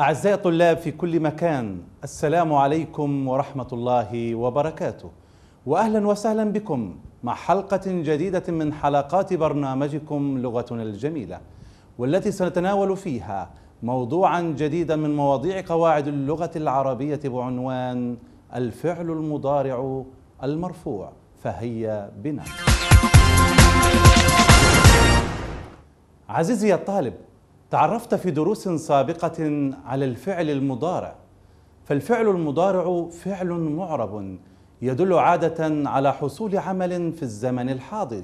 أعزائي الطلاب في كل مكان السلام عليكم ورحمة الله وبركاته وأهلا وسهلا بكم مع حلقة جديدة من حلقات برنامجكم لغتنا الجميلة والتي سنتناول فيها موضوعا جديدا من مواضيع قواعد اللغة العربية بعنوان الفعل المضارع المرفوع فهيا بنا عزيزي الطالب تعرفت في دروس سابقة على الفعل المضارع فالفعل المضارع فعل معرب يدل عادة على حصول عمل في الزمن الحاضر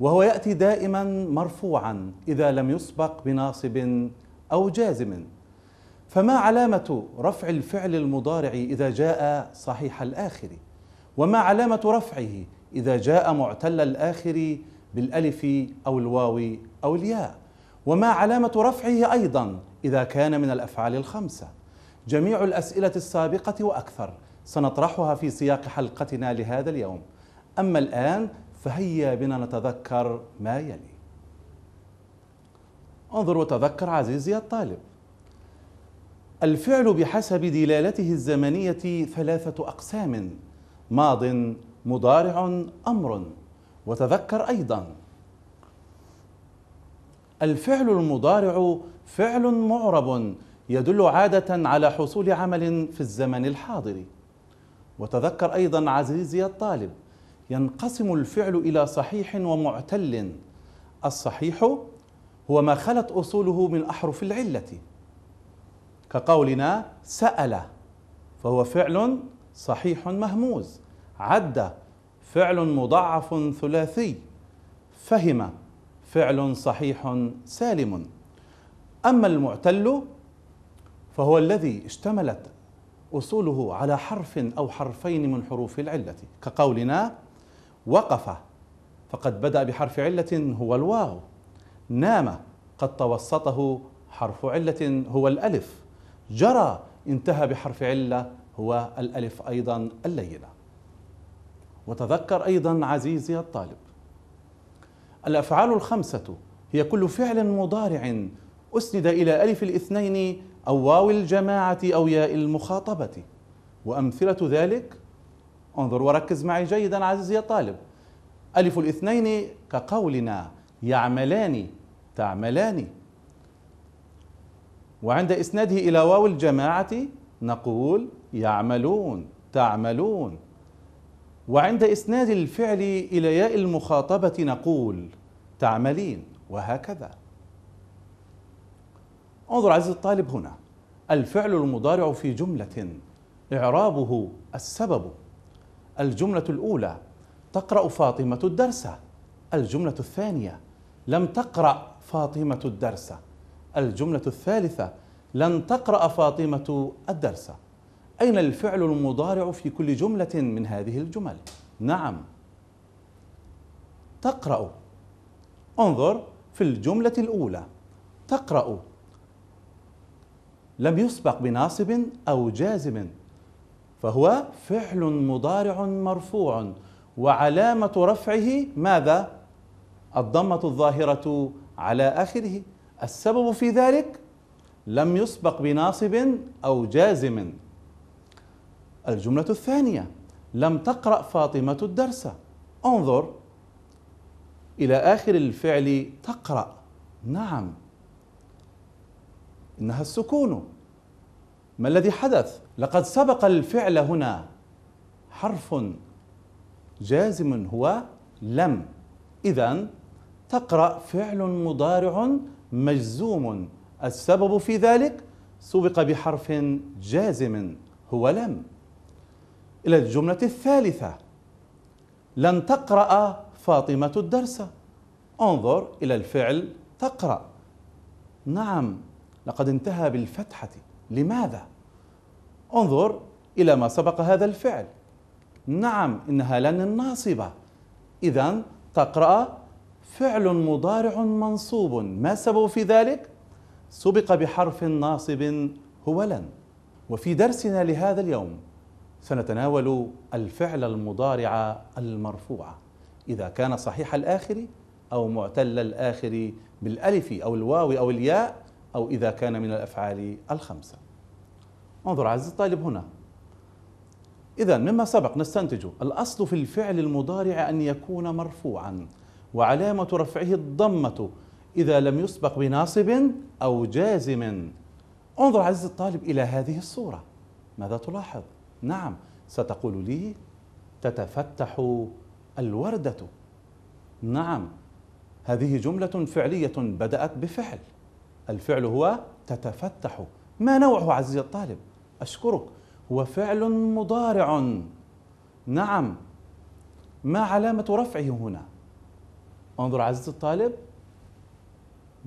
وهو يأتي دائما مرفوعا إذا لم يسبق بناصب أو جازم فما علامة رفع الفعل المضارع إذا جاء صحيح الآخر وما علامة رفعه إذا جاء معتل الآخر بالألف أو الواو أو الياء وما علامة رفعه أيضا إذا كان من الأفعال الخمسة جميع الأسئلة السابقة وأكثر سنطرحها في سياق حلقتنا لهذا اليوم أما الآن فهيا بنا نتذكر ما يلي انظر وتذكر عزيزي الطالب الفعل بحسب دلالته الزمنية ثلاثة أقسام ماض مضارع أمر وتذكر أيضا الفعل المضارع فعل معرب يدل عادة على حصول عمل في الزمن الحاضر وتذكر أيضا عزيزي الطالب ينقسم الفعل إلى صحيح ومعتل الصحيح هو ما خلت أصوله من أحرف العلة كقولنا سأل فهو فعل صحيح مهموز عد فعل مضاعف ثلاثي فهم فعل صحيح سالم اما المعتل فهو الذي اشتملت اصوله على حرف او حرفين من حروف العله كقولنا وقف فقد بدا بحرف عله هو الواو نام قد توسطه حرف عله هو الالف جرى انتهى بحرف عله هو الالف ايضا اللينه وتذكر ايضا عزيزي الطالب الأفعال الخمسة هي كل فعل مضارع أسند إلى ألف الاثنين أو واو الجماعة أو ياء المخاطبة وأمثلة ذلك انظر وركز معي جيدا عزيزي الطالب ألف الاثنين كقولنا يعملان تعملان وعند إسناده إلى واو الجماعة نقول يعملون تعملون وعند إسناد الفعل إلى ياء المخاطبة نقول تعملين وهكذا انظر عزيزي الطالب هنا الفعل المضارع في جملة إعرابه السبب الجملة الأولى تقرأ فاطمة الدرس الجملة الثانية لم تقرأ فاطمة الدرس الجملة الثالثة لن تقرأ فاطمة الدرس أين الفعل المضارع في كل جملة من هذه الجمل؟ نعم تقرأ انظر في الجملة الأولى تقرأ لم يسبق بناصب أو جازم فهو فعل مضارع مرفوع وعلامة رفعه ماذا؟ الضمة الظاهرة على آخره السبب في ذلك لم يسبق بناصب أو جازم الجملة الثانية لم تقرأ فاطمة الدرس انظر إلى آخر الفعل تقرأ نعم إنها السكون ما الذي حدث؟ لقد سبق الفعل هنا حرف جازم هو لم إذا تقرأ فعل مضارع مجزوم السبب في ذلك سبق بحرف جازم هو لم إلى الجملة الثالثة لن تقرأ فاطمة الدرس انظر إلى الفعل تقرأ نعم لقد انتهى بالفتحة لماذا؟ انظر إلى ما سبق هذا الفعل نعم إنها لن الناصبة إذا تقرأ فعل مضارع منصوب ما السبب في ذلك؟ سبق بحرف ناصب هو لن وفي درسنا لهذا اليوم سنتناول الفعل المضارع المرفوع إذا كان صحيح الآخر أو معتل الآخر بالألف أو الواو أو الياء أو إذا كان من الأفعال الخمسة انظر عزيزي الطالب هنا إذا مما سبق نستنتج الأصل في الفعل المضارع أن يكون مرفوعا وعلامة رفعه الضمة إذا لم يسبق بناصب أو جازم انظر عزيزي الطالب إلى هذه الصورة ماذا تلاحظ؟ نعم ستقول لي تتفتح الورده نعم هذه جمله فعليه بدات بفعل الفعل هو تتفتح ما نوعه عزيزي الطالب اشكرك هو فعل مضارع نعم ما علامه رفعه هنا انظر عزيزي الطالب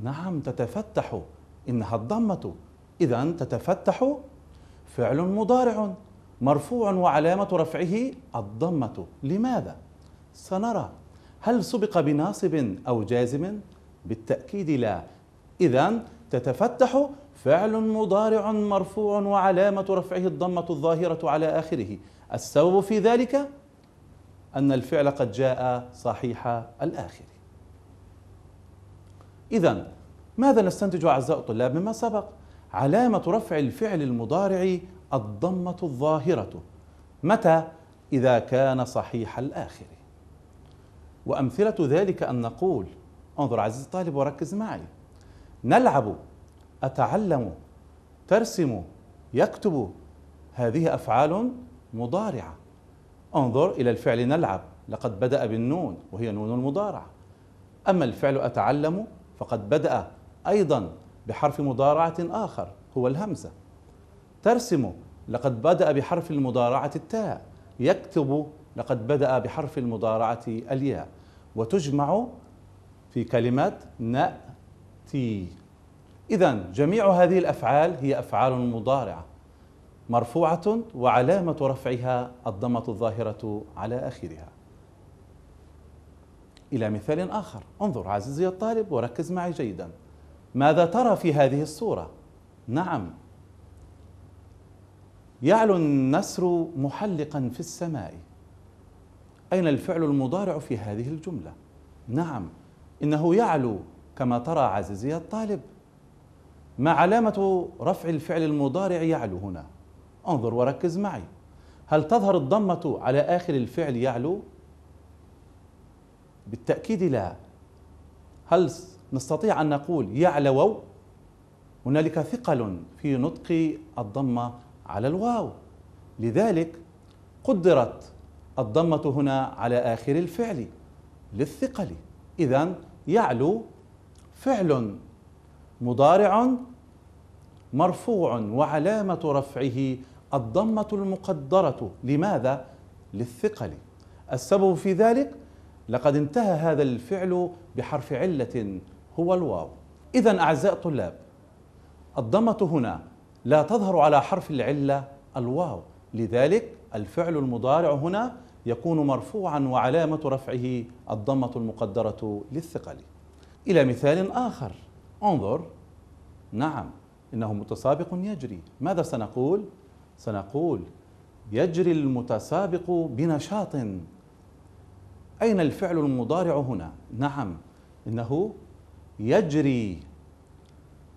نعم تتفتح انها الضمه اذا تتفتح فعل مضارع مرفوع وعلامة رفعه الضمة لماذا؟ سنرى هل سبق بناصب أو جازم؟ بالتأكيد لا إذا تتفتح فعل مضارع مرفوع وعلامة رفعه الضمة الظاهرة على آخره السبب في ذلك أن الفعل قد جاء صحيح الآخر إذا ماذا نستنتج أعزاء الطلاب مما سبق؟ علامة رفع الفعل المضارع الضمة الظاهرة متى إذا كان صحيح الآخر وأمثلة ذلك أن نقول انظر عزيزي الطالب وركز معي نلعب أتعلم ترسم يكتب هذه أفعال مضارعة انظر إلى الفعل نلعب لقد بدأ بالنون وهي نون المضارعة أما الفعل أتعلم فقد بدأ أيضا بحرف مضارعة آخر هو الهمزة ترسم لقد بدأ بحرف المضارعة التاء يكتب لقد بدأ بحرف المضارعة الياء وتجمع في كلمة نأتي إذا جميع هذه الأفعال هي أفعال مضارعة مرفوعة وعلامة رفعها الضمة الظاهرة على آخرها إلى مثال آخر انظر عزيزي الطالب وركز معي جيدا ماذا ترى في هذه الصورة؟ نعم يعلو النسر محلقا في السماء أين الفعل المضارع في هذه الجملة؟ نعم إنه يعلو كما ترى عزيزي الطالب ما علامة رفع الفعل المضارع يعلو هنا؟ انظر وركز معي هل تظهر الضمة على آخر الفعل يعلو؟ بالتأكيد لا هل نستطيع أن نقول يعلو هنالك ثقل في نطق الضمة على الواو لذلك قدرت الضمة هنا على آخر الفعل للثقل إذا يعلو فعل مضارع مرفوع وعلامة رفعه الضمة المقدرة لماذا؟ للثقل السبب في ذلك لقد انتهى هذا الفعل بحرف علة هو الواو إذا أعزائي الطلاب الضمة هنا لا تظهر على حرف العلة الواو لذلك الفعل المضارع هنا يكون مرفوعا وعلامة رفعه الضمة المقدرة للثقل إلى مثال آخر انظر نعم إنه متسابق يجري ماذا سنقول؟ سنقول يجري المتسابق بنشاط أين الفعل المضارع هنا؟ نعم إنه يجري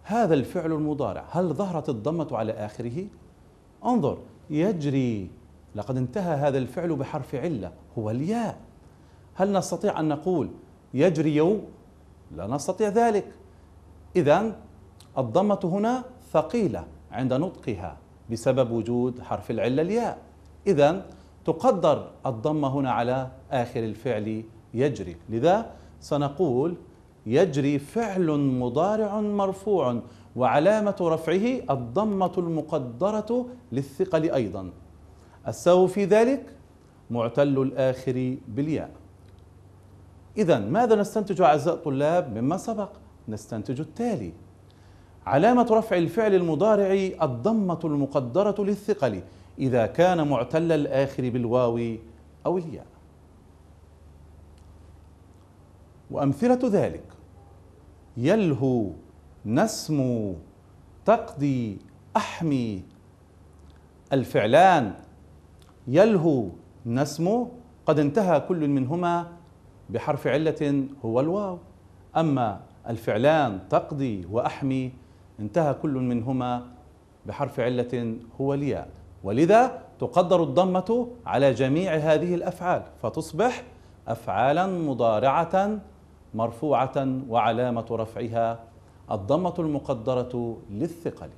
هذا الفعل المضارع هل ظهرت الضمة على آخره؟ انظر يجري لقد انتهى هذا الفعل بحرف علة هو الياء هل نستطيع أن نقول يجري يوم؟ لا نستطيع ذلك إذا الضمة هنا ثقيلة عند نطقها بسبب وجود حرف العلة الياء إذا تقدر الضمة هنا على آخر الفعل يجري لذا سنقول يجري فعل مضارع مرفوع وعلامة رفعه الضمة المقدرة للثقل أيضا السبب في ذلك معتل الآخر بالياء إذا ماذا نستنتج أعزائي الطلاب مما سبق نستنتج التالي علامة رفع الفعل المضارع الضمة المقدرة للثقل إذا كان معتل الآخر بالواو أو الياء وأمثلة ذلك يلهو نسمو تقضي أحمي الفعلان يلهو نسمو قد انتهى كل منهما بحرف علة هو الواو أما الفعلان تقضي وأحمي انتهى كل منهما بحرف علة هو الياء ولذا تقدر الضمة على جميع هذه الأفعال فتصبح أفعالا مضارعة مرفوعة وعلامة رفعها الضمة المقدرة للثقل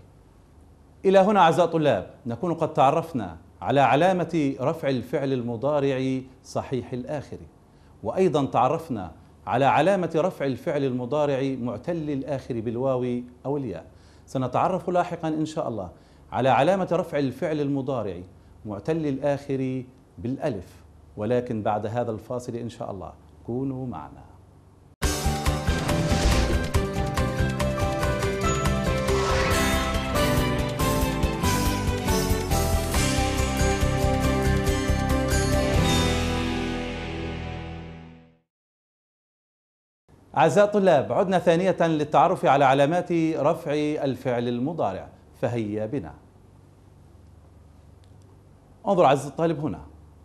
إلى هنا أعزائي الطلاب نكون قد تعرفنا على علامة رفع الفعل المضارع صحيح الآخر وأيضا تعرفنا على علامة رفع الفعل المضارع معتل الآخر بالواو أو الياء سنتعرف لاحقا إن شاء الله على علامة رفع الفعل المضارع معتل الآخر بالألف ولكن بعد هذا الفاصل إن شاء الله كونوا معنا أعزائي الطلاب عدنا ثانية للتعرف على علامات رفع الفعل المضارع فهيا بنا انظر عز الطالب هنا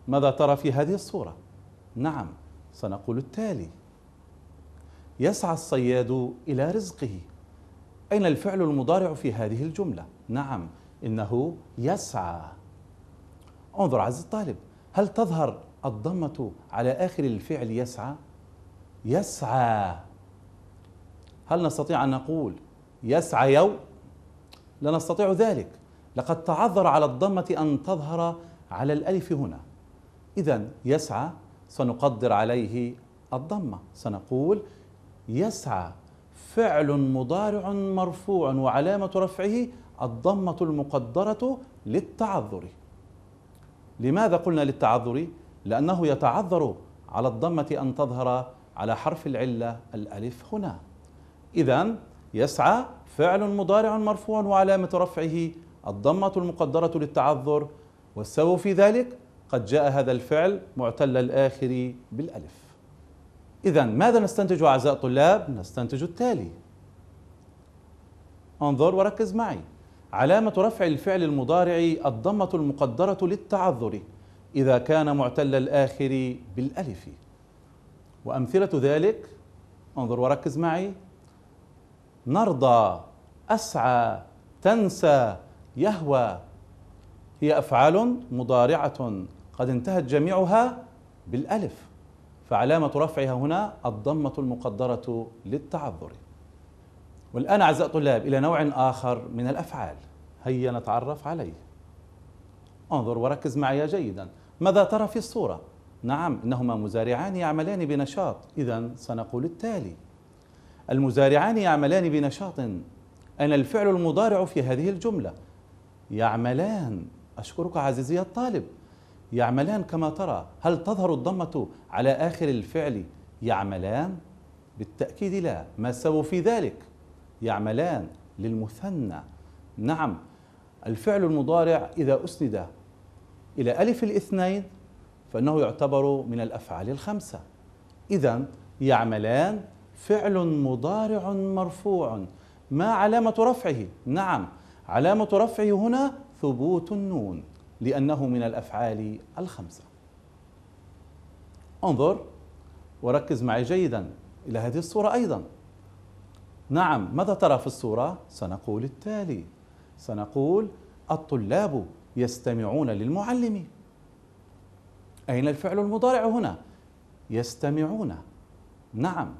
ماذا ترى في هذه الصورة؟ نعم سنقول التالي يسعى الصياد إلى رزقه أين الفعل المضارع في هذه الجملة؟ نعم إنه يسعى انظر عز الطالب هل تظهر الضمة على آخر الفعل يسعى؟ يسعى هل نستطيع ان نقول يسعى يو لا نستطيع ذلك لقد تعذر على الضمه ان تظهر على الالف هنا اذا يسعى سنقدر عليه الضمه سنقول يسعى فعل مضارع مرفوع وعلامه رفعه الضمه المقدره للتعذر لماذا قلنا للتعذر لانه يتعذر على الضمه ان تظهر على حرف العلة الألف هنا إذا يسعى فعل مضارع مرفوع وعلامة رفعه الضمة المقدرة للتعذر والسبب في ذلك قد جاء هذا الفعل معتل الآخر بالألف إذا ماذا نستنتج أعزاء الطلاب؟ نستنتج التالي انظر وركز معي علامة رفع الفعل المضارع الضمة المقدرة للتعذر إذا كان معتل الآخر بالألف وأمثلة ذلك انظر وركز معي نرضى أسعى تنسى يهوى هي أفعال مضارعة قد انتهت جميعها بالألف فعلامة رفعها هنا الضمة المقدرة للتعذر والآن أعزائي الطلاب إلى نوع آخر من الأفعال هيا نتعرف عليه انظر وركز معي جيدا ماذا ترى في الصورة نعم إنهما مزارعان يعملان بنشاط إذا سنقول التالي المزارعان يعملان بنشاط أنا الفعل المضارع في هذه الجملة يعملان أشكرك عزيزي الطالب يعملان كما ترى هل تظهر الضمة على آخر الفعل يعملان؟ بالتأكيد لا ما السبب في ذلك؟ يعملان للمثنى نعم الفعل المضارع إذا أسند إلى ألف الاثنين فإنه يعتبر من الأفعال الخمسة إذا يعملان فعل مضارع مرفوع ما علامة رفعه؟ نعم علامة رفعه هنا ثبوت النون لأنه من الأفعال الخمسة انظر وركز معي جيدا إلى هذه الصورة أيضا نعم ماذا ترى في الصورة؟ سنقول التالي سنقول الطلاب يستمعون للمعلم أين الفعل المضارع هنا؟ يستمعون نعم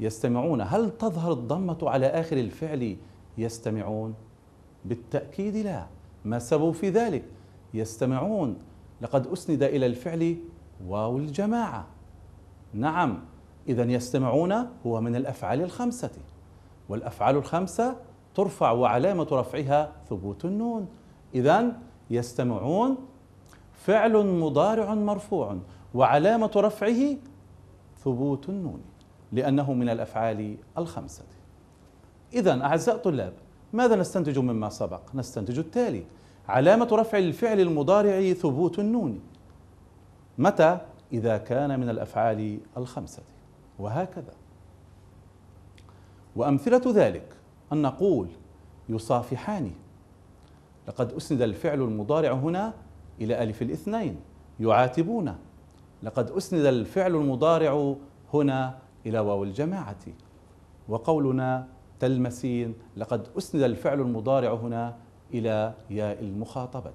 يستمعون هل تظهر الضمة على آخر الفعل يستمعون؟ بالتأكيد لا ما السبب في ذلك؟ يستمعون لقد أسند إلى الفعل واو الجماعة نعم إذا يستمعون هو من الأفعال الخمسة والأفعال الخمسة ترفع وعلامة رفعها ثبوت النون إذا يستمعون فعل مضارع مرفوع وعلامة رفعه ثبوت النون لأنه من الأفعال الخمسة إذا أعزاء الطلاب ماذا نستنتج مما سبق؟ نستنتج التالي علامة رفع الفعل المضارع ثبوت النون متى؟ إذا كان من الأفعال الخمسة وهكذا وأمثلة ذلك أن نقول يصافحان لقد أسند الفعل المضارع هنا إلى ألف الاثنين يعاتبون لقد أسند الفعل المضارع هنا إلى واو الجماعة وقولنا تلمسين لقد أسند الفعل المضارع هنا إلى ياء المخاطبة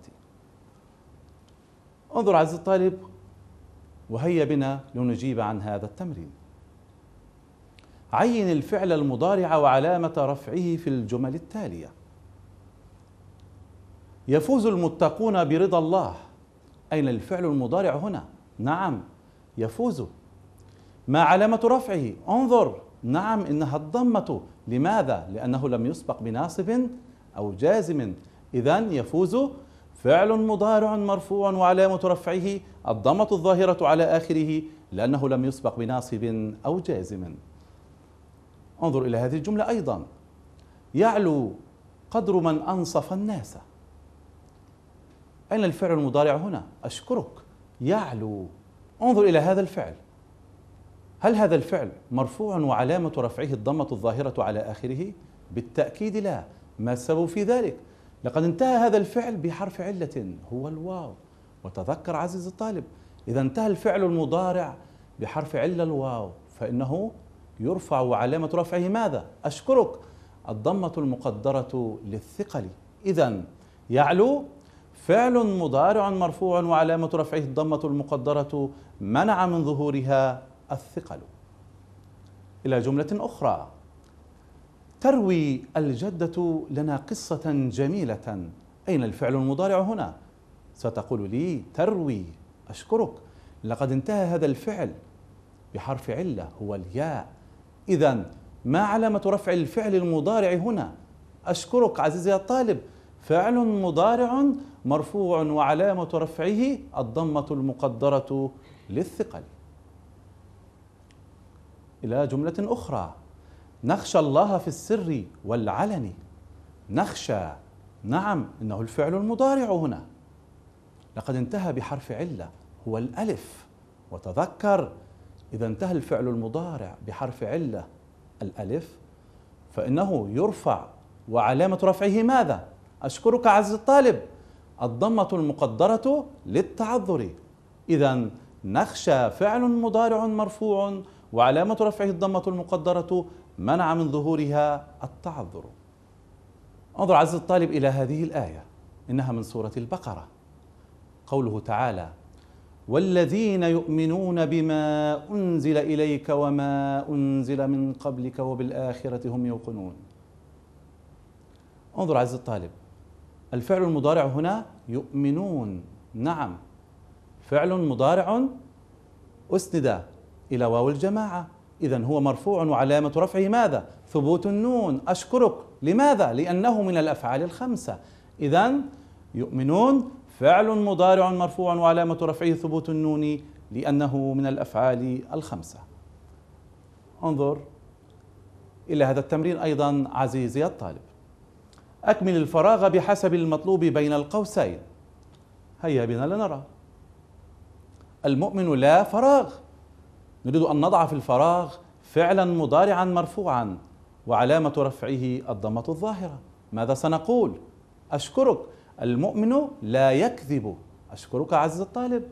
انظر عزيزي الطالب وهيا بنا لنجيب عن هذا التمرين عين الفعل المضارع وعلامة رفعه في الجمل التالية يفوز المتقون برضا الله أين الفعل المضارع هنا نعم يفوز ما علامة رفعه انظر نعم إنها الضمة لماذا لأنه لم يسبق بناصب أو جازم إذا يفوز فعل مضارع مرفوع وعلامة رفعه الضمة الظاهرة على آخره لأنه لم يسبق بناصب أو جازم انظر إلى هذه الجملة أيضا يعلو قدر من أنصف الناس أين الفعل المضارع هنا؟ أشكرك يعلو انظر إلى هذا الفعل هل هذا الفعل مرفوع وعلامة رفعه الضمة الظاهرة على آخره؟ بالتأكيد لا ما السبب في ذلك؟ لقد انتهى هذا الفعل بحرف علة هو الواو وتذكر عزيزي الطالب إذا انتهى الفعل المضارع بحرف علة الواو فإنه يرفع وعلامة رفعه ماذا؟ أشكرك الضمة المقدرة للثقل إذا يعلو فعل مضارع مرفوع وعلامة رفعه الضمة المقدرة منع من ظهورها الثقل إلى جملة أخرى تروي الجدة لنا قصة جميلة أين الفعل المضارع هنا؟ ستقول لي تروي أشكرك لقد انتهى هذا الفعل بحرف علة هو الياء إذا ما علامة رفع الفعل المضارع هنا؟ أشكرك عزيزي الطالب فعل مضارع مرفوع وعلامة رفعه الضمة المقدرة للثقل إلى جملة أخرى نخشى الله في السر والعلن نخشى نعم إنه الفعل المضارع هنا لقد انتهى بحرف علة هو الألف وتذكر إذا انتهى الفعل المضارع بحرف علة الألف فإنه يرفع وعلامة رفعه ماذا؟ أشكرك عز الطالب الضمة المقدرة للتعذر إذا نخشى فعل مضارع مرفوع وعلامة رفعه الضمة المقدرة منع من ظهورها التعذر انظر عز الطالب إلى هذه الآية إنها من سورة البقرة قوله تعالى والذين يؤمنون بما أنزل إليك وما أنزل من قبلك وبالآخرة هم يوقنون انظر عز الطالب الفعل المضارع هنا يؤمنون نعم فعل مضارع أسند إلى واو الجماعة إذا هو مرفوع وعلامة رفعه ماذا؟ ثبوت النون أشكرك لماذا؟ لأنه من الأفعال الخمسة إذا يؤمنون فعل مضارع مرفوع وعلامة رفعه ثبوت النون لأنه من الأفعال الخمسة انظر إلى هذا التمرين أيضا عزيزي الطالب أكمل الفراغ بحسب المطلوب بين القوسين هيا بنا لنرى المؤمن لا فراغ نريد أن نضع في الفراغ فعلا مضارعا مرفوعا وعلامة رفعه الضمة الظاهرة ماذا سنقول أشكرك المؤمن لا يكذب أشكرك عز الطالب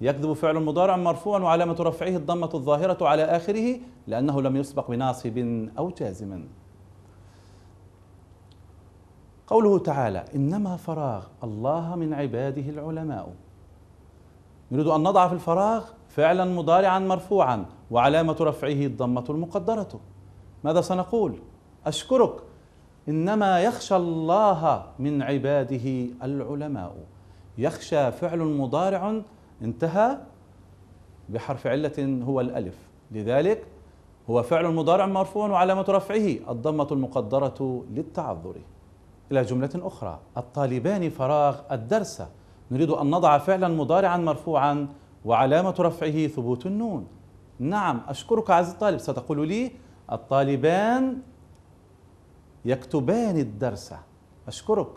يكذب فعل مضارع مرفوع وعلامة رفعه الضمة الظاهرة على آخره لأنه لم يسبق بناصب أو جازم قوله تعالى إنما فراغ الله من عباده العلماء نريد أن نضع في الفراغ فعلا مضارعا مرفوعا وعلامة رفعه الضمة المقدرة ماذا سنقول أشكرك إنما يخشى الله من عباده العلماء يخشى فعل مضارع انتهى بحرف علة هو الألف لذلك هو فعل مضارع مرفوع وعلامة رفعه الضمة المقدرة للتعذر إلى جملة أخرى الطالبان فراغ الدرس نريد أن نضع فعلا مضارعا مرفوعا وعلامة رفعه ثبوت النون نعم أشكرك عزيزي الطالب ستقول لي الطالبان يكتبان الدرس أشكرك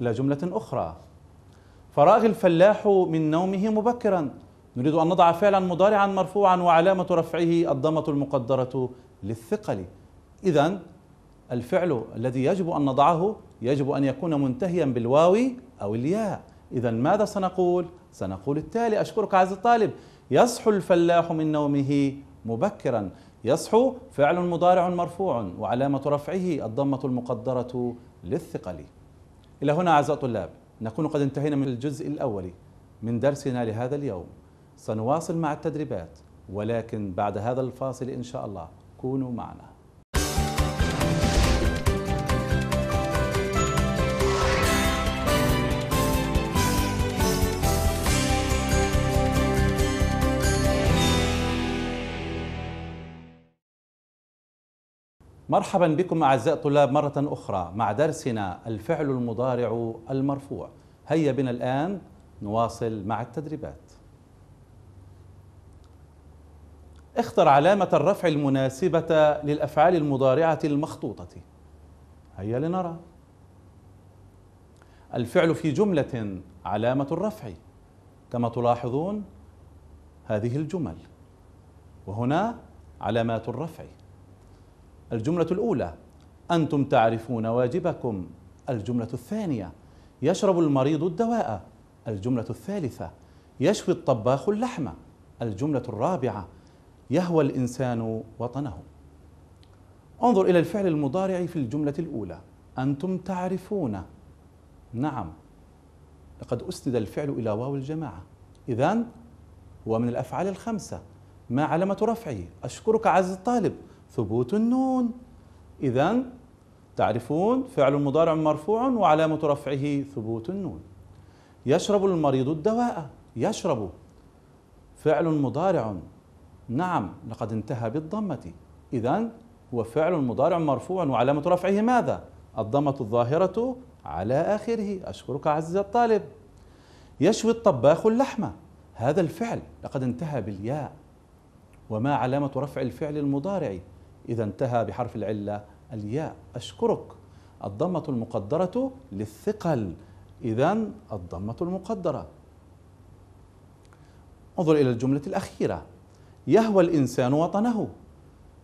إلى جملة أخرى فراغ الفلاح من نومه مبكرا نريد أن نضع فعلا مضارعا مرفوعا وعلامة رفعه الضمة المقدرة للثقل إذا الفعل الذي يجب أن نضعه يجب أن يكون منتهيا بالواو أو الياء إذا ماذا سنقول؟ سنقول التالي أشكرك عزيزي الطالب يصحو الفلاح من نومه مبكرا يصحو فعل مضارع مرفوع وعلامة رفعه الضمة المقدرة للثقل إلى هنا أعزائي الطلاب نكون قد انتهينا من الجزء الأول من درسنا لهذا اليوم سنواصل مع التدريبات ولكن بعد هذا الفاصل إن شاء الله كونوا معنا مرحبا بكم أعزائي الطلاب مرة أخرى مع درسنا الفعل المضارع المرفوع هيا بنا الآن نواصل مع التدريبات اختر علامة الرفع المناسبة للأفعال المضارعة المخطوطة هيا لنرى الفعل في جملة علامة الرفع كما تلاحظون هذه الجمل وهنا علامات الرفع الجملة الأولى أنتم تعرفون واجبكم الجملة الثانية يشرب المريض الدواء الجملة الثالثة يشوي الطباخ اللحم الجملة الرابعة يهوى الإنسان وطنه انظر إلى الفعل المضارع في الجملة الأولى أنتم تعرفون نعم لقد أسند الفعل إلى واو الجماعة إذا هو من الأفعال الخمسة ما علامة رفعه أشكرك عزيزي الطالب ثبوت النون إذا تعرفون فعل مضارع مرفوع وعلامة رفعه ثبوت النون يشرب المريض الدواء يشرب فعل مضارع نعم لقد انتهى بالضمة إذا هو فعل مضارع مرفوع وعلامة رفعه ماذا؟ الضمة الظاهرة على آخره أشكرك عزيزي الطالب يشوي الطباخ اللحمة هذا الفعل لقد انتهى بالياء وما علامة رفع الفعل المضارع إذا انتهى بحرف العلة الياء أشكرك الضمة المقدرة للثقل إذا الضمة المقدرة انظر إلى الجملة الأخيرة يهوى الإنسان وطنه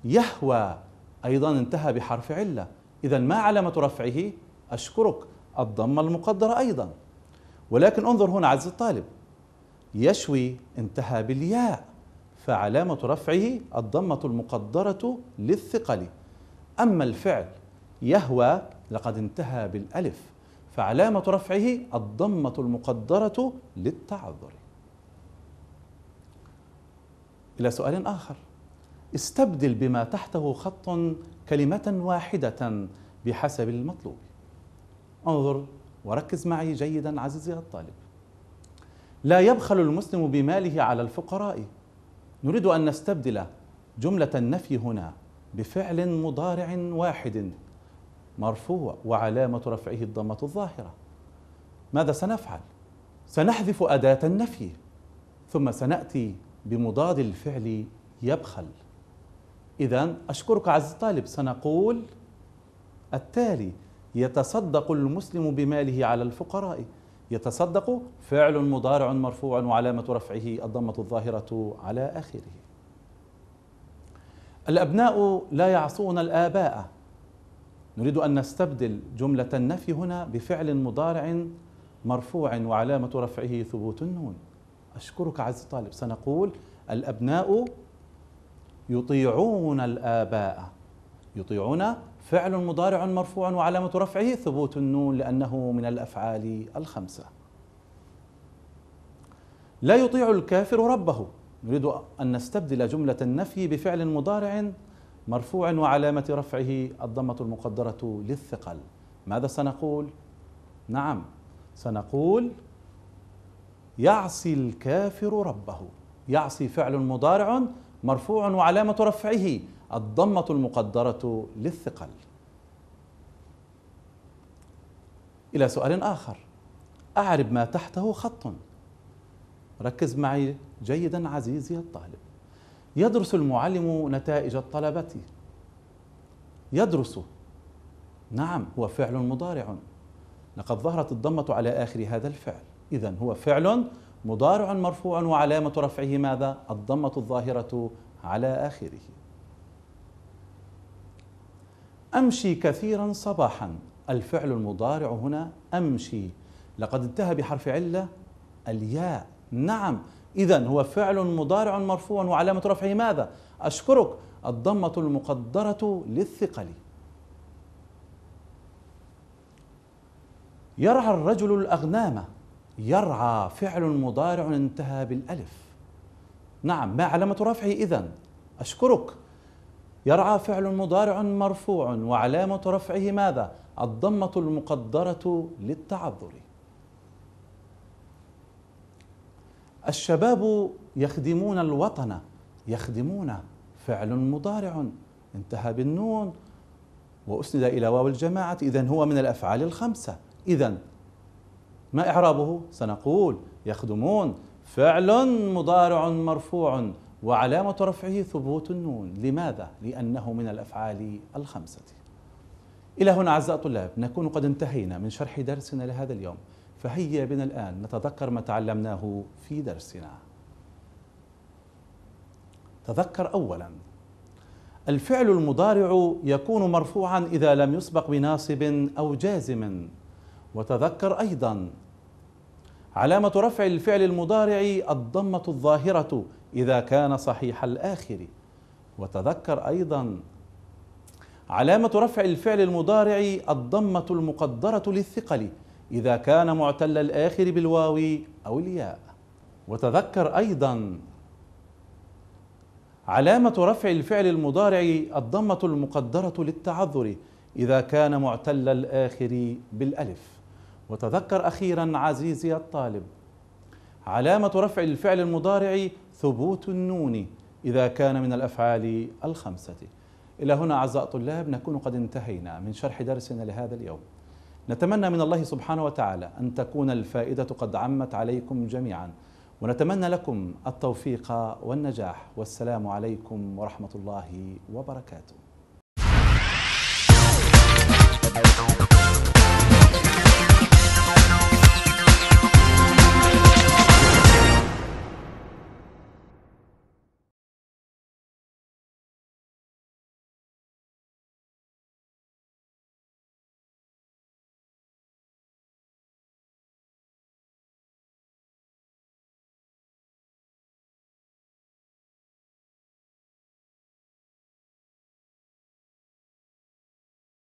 يهوى أيضا انتهى بحرف علة إذا ما علامة رفعه أشكرك الضمة المقدرة أيضا ولكن انظر هنا عز الطالب يشوي انتهى بالياء فعلامة رفعه الضمة المقدرة للثقل أما الفعل يهوى لقد انتهى بالألف فعلامة رفعه الضمة المقدرة للتعذر إلى سؤال آخر استبدل بما تحته خط كلمة واحدة بحسب المطلوب انظر وركز معي جيدا عزيزي الطالب لا يبخل المسلم بماله على الفقراء نريد أن نستبدل جملة النفي هنا بفعل مضارع واحد مرفوع وعلامة رفعه الضمة الظاهرة ماذا سنفعل؟ سنحذف أداة النفي ثم سنأتي بمضاد الفعل يبخل إذا أشكرك عز الطالب سنقول التالي يتصدق المسلم بماله على الفقراء يتصدق فعل مضارع مرفوع وعلامة رفعه الضمة الظاهرة على آخره الأبناء لا يعصون الآباء نريد أن نستبدل جملة النفي هنا بفعل مضارع مرفوع وعلامة رفعه ثبوت النون أشكرك عز الطالب سنقول الأبناء يطيعون الآباء يطيعون فعل مضارع مرفوع وعلامة رفعه ثبوت النون لأنه من الأفعال الخمسة لا يطيع الكافر ربه نريد أن نستبدل جملة النفي بفعل مضارع مرفوع وعلامة رفعه الضمة المقدرة للثقل ماذا سنقول؟ نعم سنقول يعصي الكافر ربه يعصي فعل مضارع مرفوع وعلامة رفعه الضمة المقدرة للثقل إلى سؤال آخر أعرب ما تحته خط ركز معي جيدا عزيزي الطالب يدرس المعلم نتائج الطلبة يدرس نعم هو فعل مضارع لقد ظهرت الضمة على آخر هذا الفعل إذا هو فعل مضارع مرفوع وعلامة رفعه ماذا؟ الضمة الظاهرة على آخره أمشي كثيرا صباحا الفعل المضارع هنا أمشي لقد انتهى بحرف علة الياء نعم إذا هو فعل مضارع مرفوع وعلامة رفعه ماذا؟ أشكرك الضمة المقدرة للثقل يرعى الرجل الأغنام يرعى فعل مضارع انتهى بالألف نعم ما علامة رفعه إذا أشكرك يرعى فعل مضارع مرفوع وعلامة رفعه ماذا؟ الضمة المقدرة للتعذر الشباب يخدمون الوطن يخدمون فعل مضارع انتهى بالنون وأسند إلى واو الجماعة إذا هو من الأفعال الخمسة إذا ما إعرابه؟ سنقول يخدمون فعل مضارع مرفوع وعلامة رفعه ثبوت النون لماذا؟ لأنه من الأفعال الخمسة إلى هنا أعزائي الطلاب نكون قد انتهينا من شرح درسنا لهذا اليوم فهيا بنا الآن نتذكر ما تعلمناه في درسنا تذكر أولا الفعل المضارع يكون مرفوعا إذا لم يسبق بناصب أو جازم وتذكر أيضا علامة رفع الفعل المضارع الضمة الظاهرة إذا كان صحيح الآخر وتذكر أيضا علامة رفع الفعل المضارع الضمة المقدرة للثقل إذا كان معتل الآخر بالواو أو الياء وتذكر أيضا علامة رفع الفعل المضارع الضمة المقدرة للتعذر إذا كان معتل الآخر بالألف وتذكر أخيرا عزيزي الطالب علامة رفع الفعل المضارع ثبوت النون إذا كان من الأفعال الخمسة إلى هنا أعزاء الطلاب نكون قد انتهينا من شرح درسنا لهذا اليوم نتمنى من الله سبحانه وتعالى أن تكون الفائدة قد عمت عليكم جميعا ونتمنى لكم التوفيق والنجاح والسلام عليكم ورحمة الله وبركاته